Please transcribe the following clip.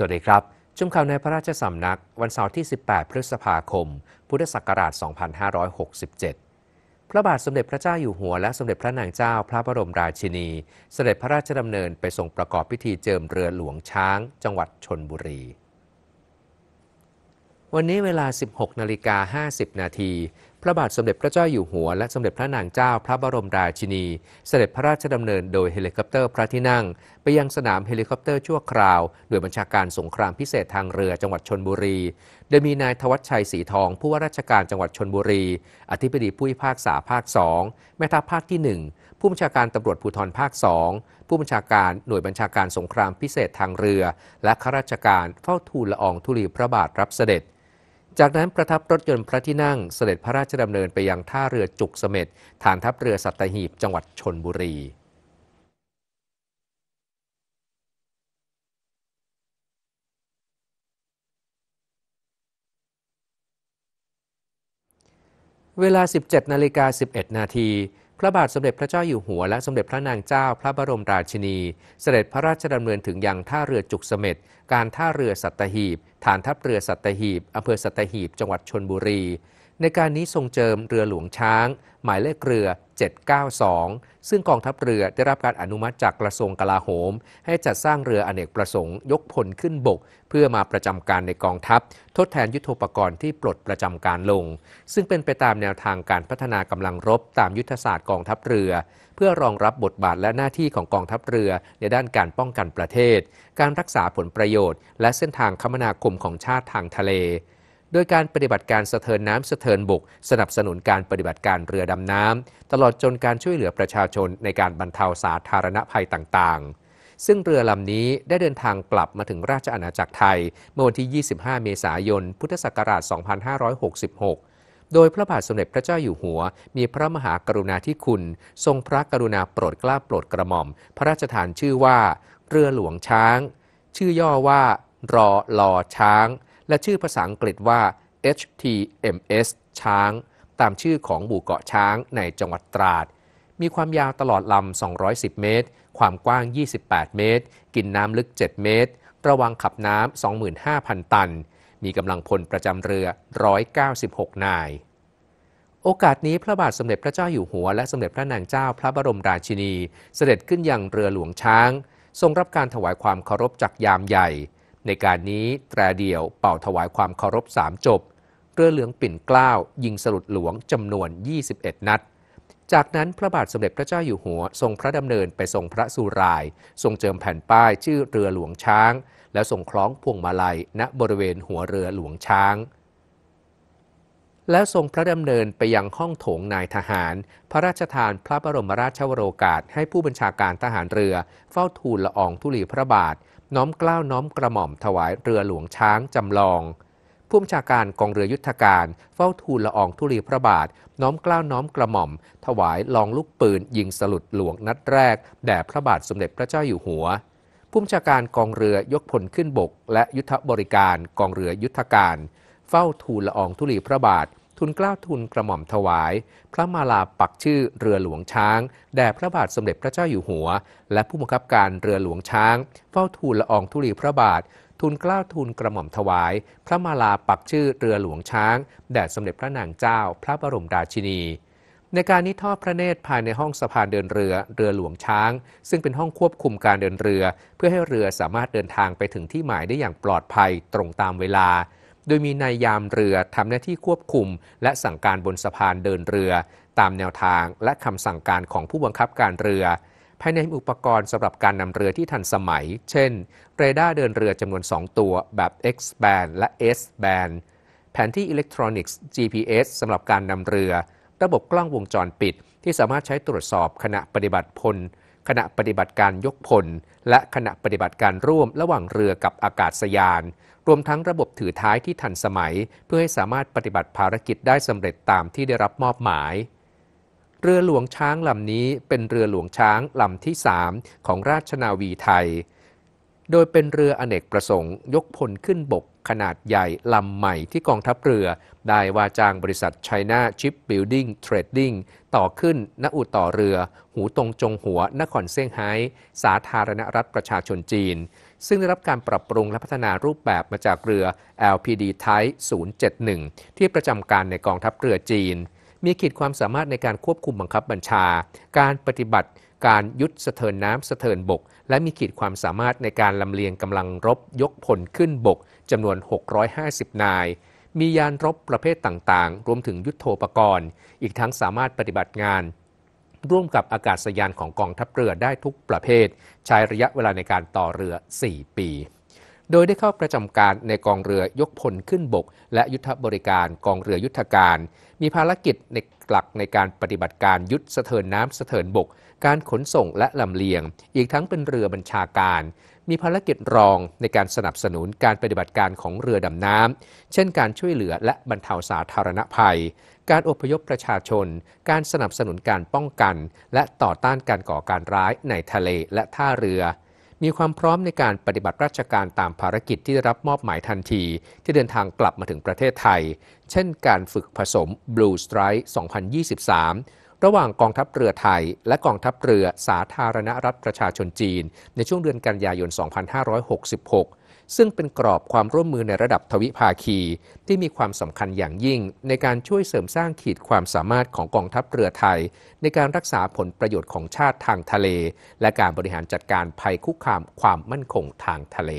สวัสดีครับ ชมข่าวในพระราชสำนัก วันเสาร์ที่ 18 พฤษภาคม พุทธศักราช 2567 พระบาทสมเด็จพระเจ้าอยู่หัวและสมเด็จพระนางเจ้าพระบรมราชินี เสด็จพระราชดำเนินไปทรงประกอบพิธีเจิมเรือหลวงช้าง จังหวัดชนบุรี วันนี้เวลา 16 นาฬิกา 50 นาทีพระบาทสมเด็จพระเจ้าอยู่หัวและสมเด็จพระนางเจ้าพระบรมราชินี เสด็จพระราชดำเนินโดยเฮลิคอปเตอร์พระที่นั่งไปยังสนามเฮลิคอปเตอร์ชั่วคราว หน่วยบัญชาการสงครามพิเศษทางเรือจังหวัดชนบุรีโดยมีนายทวัชชัยศรีทอง ผู้ว่าราชการจังหวัดชนบุรี อธิบดีผู้พิพากษาภาคสองแม่ทัพภาคที่ 1 ผู้บัญชาการตำรวจภูธรภาคสองผู้บัญชาการหน่วยบัญชาการสงครามพิเศษทางเรือ และข้าราชการเฝ้าทูลละอองธุลีพระบาทรับเสด็จจากนั้นประทับรถยนต์พระที่นั่งเสด็จพระราชดำเนินไปยังท่าเรือจุกเสม็ดฐานทัพเรือสัตหีบ จังหวัดชนบุรี เวลา 17 นาฬิกา 11 นาทีพระบาทสมเด็จพระเจ้าอยู่หัวและสมเด็จพระนางเจ้าพระบรมราชินีเสด็จพระราชดำเนินถึง ยังท่าเรือจุกเสม็ด การท่าเรือสัตหีบ ฐานทัพเรือสัตหีบอำเภอสัตหีบ จังหวัดชนบุรีในการนี้ทรงเจิมเรือหลวงช้าง หมายเลขเรือ 792 ซึ่งกองทัพเรือได้รับการอนุมัติจากกระทรวงกลาโหม ให้จัดสร้างเรืออเนกประสงค์ยกพลขึ้นบก เพื่อมาประจำการในกองทัพ ทดแทนยุทธปกรณ์ที่ปลดประจำการลง ซึ่งเป็นไปตามแนวทางการพัฒนากำลังรบตามยุทธศาสตร์กองทัพเรือ เพื่อรองรับบทบาทและหน้าที่ของกองทัพเรือในด้านการป้องกันประเทศ การรักษาผลประโยชน์และเส้นทางคมนาคมของชาติทางทะเลโดยการปฏิบัติการสะเทินน้ำสะเทินบกสนับสนุนการปฏิบัติการเรือดำน้ำตลอดจนการช่วยเหลือประชาชนในการบรรเทาสาธารณภัยต่าง ๆ ซึ่งเรือลำนี้ได้เดินทางกลับมาถึงราชอาณาจักรไทย เมื่อวันที่ 25 เมษายน พุทธศักราช 2566 โดยพระบาทสมเด็จพระเจ้าอยู่หัวมีพระมหากรุณาธิคุณทรงพระกรุณาโปรดเกล้าโปรดกระหม่อม พระราชทานชื่อว่า เรือหลวงช้าง ชื่อย่อว่ารอลอช้างและชื่อภาษาอังกฤษว่า HTMS ช้าง ตามชื่อของหมู่เกาะช้างในจังหวัดตราด มีความยาวตลอดลำ 210 เมตร ความกว้าง 28 เมตร กินน้ำลึก 7 เมตร ระวังขับน้ำ 25,000 ตัน มีกำลังพลประจำเรือ 196 นาย โอกาสนี้พระบาทสมเด็จพระเจ้าอยู่หัวและสมเด็จพระนางเจ้าพระบรมราชินี เสด็จขึ้นยังเรือหลวงช้าง ทรงรับการถวายความเคารพจากยามใหญ่ในการนี้แตรเดี่ยวเป่าถวายความเคารพสามจบเรือเหลืองปิ่นเกล้ายิงสลุดหลวงจำนวน 21 นัด จากนั้นพระบาทสมเด็จพระเจ้าอยู่หัวทรงพระดำเนินไปทรงพระสุราย ทรงเจิมแผ่นป้ายชื่อเรือหลวงช้าง และทรงคล้องพวงมาลัยณบริเวณหัวเรือหลวงช้าง แล้วทรงพระดำเนินไปยังห้องโถงนายทหาร พระราชทานพระบรมราชวโรกาสให้ผู้บัญชาการทหารเรือ เฝ้าทูลละอองธุลีพระบาทน้อมกล้าวน้อมกระหม่อมถวายเรือหลวงช้างจำลองผู้บัญชาการกองเรือยุทธการ เฝ้าทูลละอองธุลีพระบาท น้อมกล้าวน้อมกระหม่อม ถวายลองลูกปืน ยิงสลุดหลวงนัดแรกแด่พระบาทสมเด็จพระเจ้าอยู่หัวผู้บัญชาการกองเรือยกพลขึ้นบก และยุทธบริการกองเรือยุทธการ เฝ้าทูลละอองธุลีพระบาททุนกล้าทุนกระหม่อมถวาย พระมาลาปักชื่อเรือหลวงช้างแด่พระบาทสมเด็จพระเจ้าอยู่หัว และผู้บังคับการเรือหลวงช้าง เฝ้าทูลละอองธุลีพระบาท ทุนกล้าทุนกระหม่อมถวาย พระมาลาปักชื่อเรือหลวงช้าง แด่สมเด็จพระนางเจ้าพระบรมราชินี ในการนี้ทอดพระเนตรภายในห้องสะพานเดินเรือเรือหลวงช้าง ซึ่งเป็นห้องควบคุมการเดินเรือ เพื่อให้เรือสามารถเดินทางไปถึงที่หมายได้อย่างปลอดภัยตรงตามเวลาโดยมีนายยามเรือทำหน้าที่ควบคุมและสั่งการบนสะพานเดินเรือ ตามแนวทางและคำสั่งการของผู้บังคับการเรือ ภายในอุปกรณ์สำหรับการนำเรือที่ทันสมัย เช่นเรดาร์เดินเรือจำนวน 2 ตัวแบบ X-band และ S-band แผนที่อิเล็กทรอนิกส์ GPS สำหรับการนำเรือ ระบบกล้องวงจรปิดที่สามารถใช้ตรวจสอบขณะปฏิบัติพลขณะปฏิบัติการยกพลและขณะปฏิบัติการร่วมระหว่างเรือกับอากาศยาน รวมทั้งระบบถือท้ายที่ทันสมัย เพื่อให้สามารถปฏิบัติภารกิจได้สำเร็จตามที่ได้รับมอบหมาย เรือหลวงช้างลำนี้เป็นเรือหลวงช้างลำที่3ของราชนาวีไทยโดยเป็นเรืออเนกประสงค์ยกพลขึ้นบกขนาดใหญ่ลำใหม่ที่กองทัพเรือ ได้ว่าจ้างบริษัท China Ship Building Trading ต่อขึ้นณอู่ต่อเรือ หูตรงจงหัวนครเซี่ยงไฮ้สาธารณรัฐประชาชนจีน ซึ่งได้รับการปรับปรุงและพัฒนารูปแบบมาจากเรือ LPD Type 071 ที่ประจำการในกองทัพเรือจีน มีขีดความสามารถในการควบคุมบังคับบัญชา การปฏิบัติการยุดสะเทินน้ำสะเทินบก และมีขีดความสามารถในการลำเลียงกำลังรบยกพลขึ้นบก จำนวน 650 นาย มียานรบประเภทต่างๆ รวมถึงยุทธโธปกรณ์ อีกทั้งสามารถปฏิบัติงาน ร่วมกับอากาศยานของกองทัพเรือได้ทุกประเภท ใช้ระยะเวลาในการต่อเรือ 4 ปีโดยได้เข้าประจำการในกองเรือยกพลขึ้นบก และยุทธบริการกองเรือยุทธการ มีภารกิจในหลักในการปฏิบัติการยุทธสะเทินน้ำสะเทินบก การขนส่งและลำเลียง อีกทั้งเป็นเรือบัญชาการ มีภารกิจรองในการสนับสนุนการปฏิบัติการของเรือดำน้ำเช่นการช่วยเหลือและบรรเทาสาธารณภัย การอพยพประชาชน การสนับสนุนการป้องกัน และต่อต้านการก่อการร้ายในทะเลและท่าเรือมีความพร้อมในการปฏิบัติราชการตามภารกิจที่ได้รับมอบหมายทันที ที่เดินทางกลับมาถึงประเทศไทย เช่นการฝึกผสม Blue Strike 2023 ระหว่างกองทัพเรือไทยและกองทัพเรือสาธารณรัฐประชาชนจีน ในช่วงเดือนกันยายน 2566ซึ่งเป็นกรอบความร่วมมือในระดับทวิภาคีที่มีความสำคัญอย่างยิ่ง ในการช่วยเสริมสร้างขีดความสามารถของกองทัพเรือไทย ในการรักษาผลประโยชน์ของชาติทางทะเล และการบริหารจัดการภัยคุกคามความมั่นคงทางทะเล